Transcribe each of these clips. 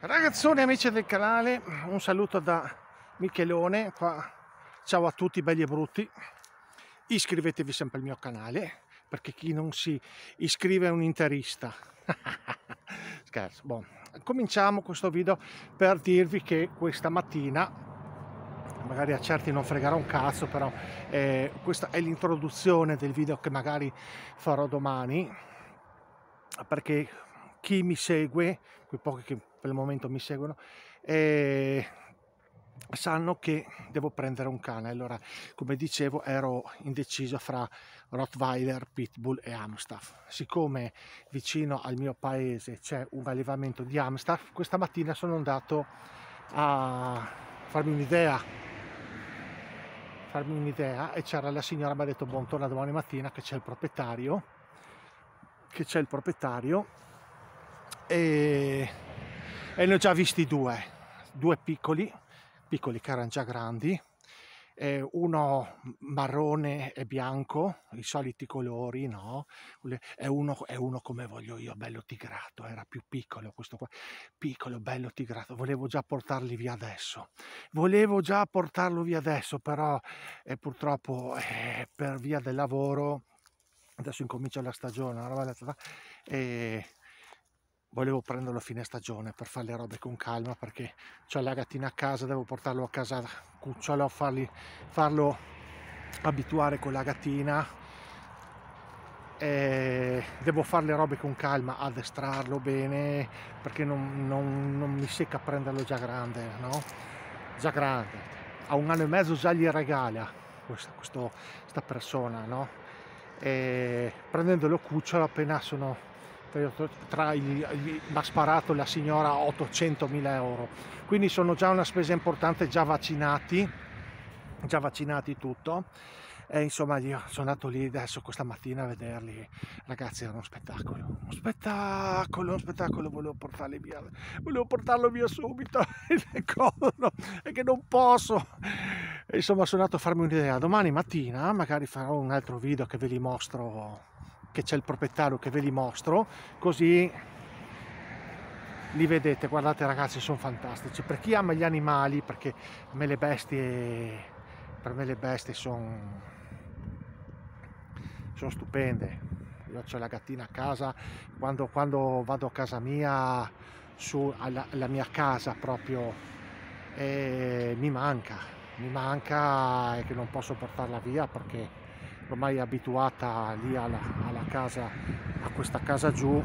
Ragazzoni amici del canale, un saluto da Michelone, qua. ciao a tutti belli e brutti, iscrivetevi sempre al mio canale perché chi non si iscrive è un interista, scherzo, bon. cominciamo questo video per dirvi che questa mattina, magari a certi non fregherò un cazzo però eh, questa è l'introduzione del video che magari farò domani perché chi mi segue, quei pochi che per il momento mi seguono, eh, sanno che devo prendere un cane. Allora, come dicevo, ero indeciso fra Rottweiler, Pitbull e Amstaff. Siccome vicino al mio paese c'è un allevamento di Amstaff, questa mattina sono andato a farmi un'idea farmi un'idea e c'era la signora mi ha detto buon torna domani mattina che c'è il proprietario che c'è il proprietario e, e ne ho già visti due, due piccoli, piccoli che erano già grandi, uno marrone e bianco, i soliti colori, no? È uno, è uno, come voglio io, bello tigrato, era più piccolo questo qua, piccolo, bello tigrato, volevo già portarli via adesso, volevo già portarlo via adesso, però eh, purtroppo eh, per via del lavoro, adesso incomincia la stagione, e volevo prenderlo a fine stagione per fare le robe con calma perché ho la gattina a casa, devo portarlo a casa, cucciolo, farli, farlo abituare con la gattina e devo fare le robe con calma, addestrarlo bene perché non, non, non mi secca prenderlo già grande, no? Già grande, a un anno e mezzo già gli regala questa, questa persona, no? E prendendolo cucciolo appena sono tra l'ha sparato la signora 800.000 euro quindi sono già una spesa importante già vaccinati già vaccinati tutto e insomma io sono andato lì adesso questa mattina a vederli ragazzi era uno spettacolo uno spettacolo uno spettacolo volevo portarli via volevo portarlo via subito e che non posso e insomma sono andato a farmi un'idea domani mattina magari farò un altro video che ve li mostro che c'è il proprietario che ve li mostro, così li vedete. Guardate ragazzi, sono fantastici. Per chi ama gli animali, perché a me le bestie, per me le bestie sono sono stupende. Io ho la gattina a casa, quando, quando vado a casa mia, su, alla, alla mia casa proprio, eh, mi manca, mi manca e che non posso portarla via perché ormai abituata lì alla, alla casa, a questa casa giù,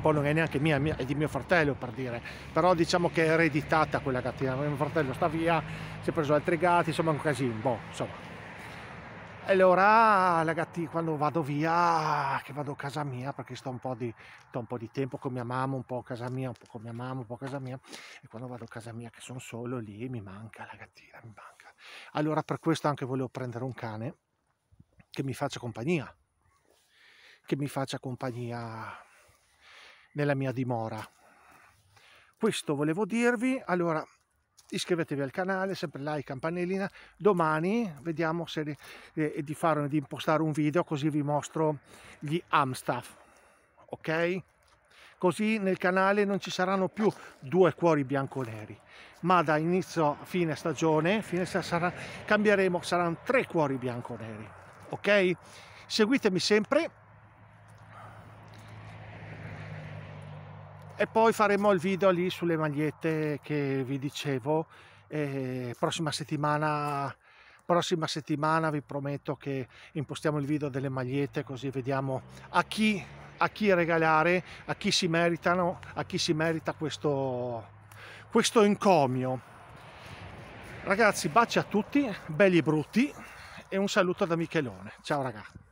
poi non è neanche mia, è di mio fratello per dire, però diciamo che è ereditata quella gattina, mio fratello sta via, si è preso altri gatti, insomma è un casino, boh, insomma. E allora la gattina, quando vado via, che vado a casa mia, perché sto un, di, sto un, po di, tempo con mia mamma, un po' a casa mia, un po' con mia mamma, un po' a casa mia, e quando vado a casa mia che sono solo lì mi manca la gattina, mi manca. Allora per questo anche volevo prendere un cane, che mi faccia compagnia, che mi faccia compagnia nella mia dimora. Questo volevo dirvi, allora iscrivetevi al canale, sempre like, campanellina, domani vediamo se eh, di, fare, di impostare un video così vi mostro gli Amstaff, ok? Così nel canale non ci saranno più due cuori bianco-neri, ma da inizio a fine stagione fine sarà, cambieremo, saranno tre cuori bianco-neri ok? Seguitemi sempre e poi faremo il video lì sulle magliette che vi dicevo e prossima settimana prossima settimana vi prometto che impostiamo il video delle magliette così vediamo a chi, a chi regalare a chi si meritano a chi si merita questo, questo encomio ragazzi baci a tutti belli e brutti e un saluto da Michelone. Ciao ragazzi.